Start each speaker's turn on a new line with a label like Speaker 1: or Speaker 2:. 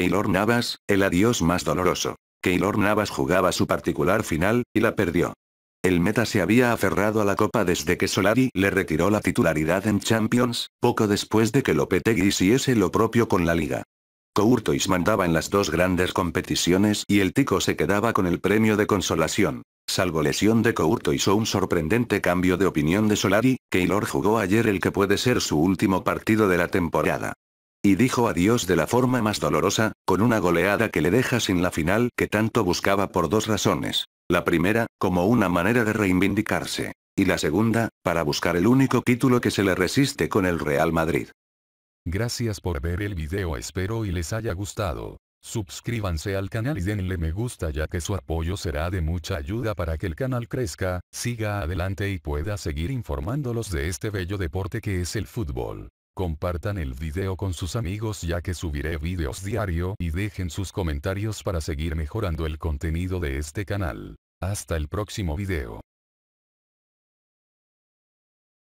Speaker 1: Keylor Navas, el adiós más doloroso. Keylor Navas jugaba su particular final, y la perdió. El meta se había aferrado a la copa desde que Solari le retiró la titularidad en Champions, poco después de que Lopetegui hiciese lo propio con la liga. Courtois mandaba en las dos grandes competiciones y el Tico se quedaba con el premio de consolación. Salvo lesión de Courtois o un sorprendente cambio de opinión de Solari, Keylor jugó ayer el que puede ser su último partido de la temporada y dijo adiós de la forma más dolorosa, con una goleada que le deja sin la final que tanto buscaba por dos razones. La primera, como una manera de reivindicarse. Y la segunda, para buscar el único título que se le resiste con el Real Madrid.
Speaker 2: Gracias por ver el video espero y les haya gustado. Suscríbanse al canal y denle me gusta ya que su apoyo será de mucha ayuda para que el canal crezca, siga adelante y pueda seguir informándolos de este bello deporte que es el fútbol. Compartan el video con sus amigos ya que subiré videos diario y dejen sus comentarios para seguir mejorando el contenido de este canal. Hasta el próximo video.